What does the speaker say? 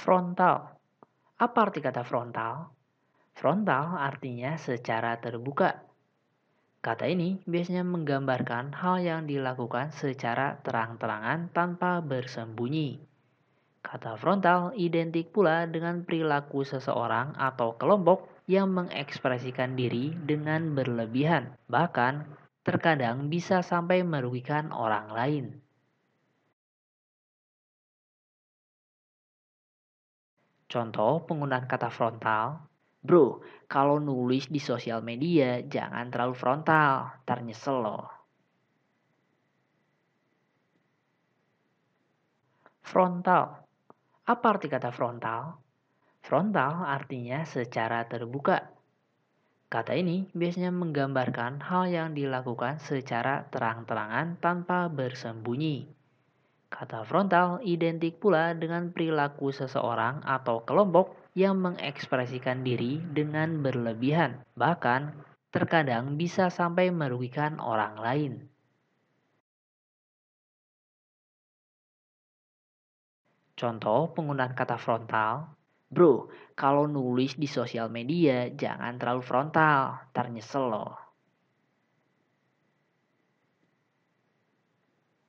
Frontal. Apa arti kata frontal? Frontal artinya secara terbuka. Kata ini biasanya menggambarkan hal yang dilakukan secara terang-terangan tanpa bersembunyi. Kata frontal identik pula dengan perilaku seseorang atau kelompok yang mengekspresikan diri dengan berlebihan, bahkan terkadang bisa sampai merugikan orang lain. Contoh penggunaan kata frontal. Bro, kalau nulis di sosial media jangan terlalu frontal, ntar nyesel loh. Frontal. Apa arti kata frontal? Frontal artinya secara terbuka. Kata ini biasanya menggambarkan hal yang dilakukan secara terang-terangan tanpa bersembunyi. Kata frontal identik pula dengan perilaku seseorang atau kelompok yang mengekspresikan diri dengan berlebihan, bahkan terkadang bisa sampai merugikan orang lain. Contoh penggunaan kata frontal Bro, kalau nulis di sosial media jangan terlalu frontal, ternyesel loh.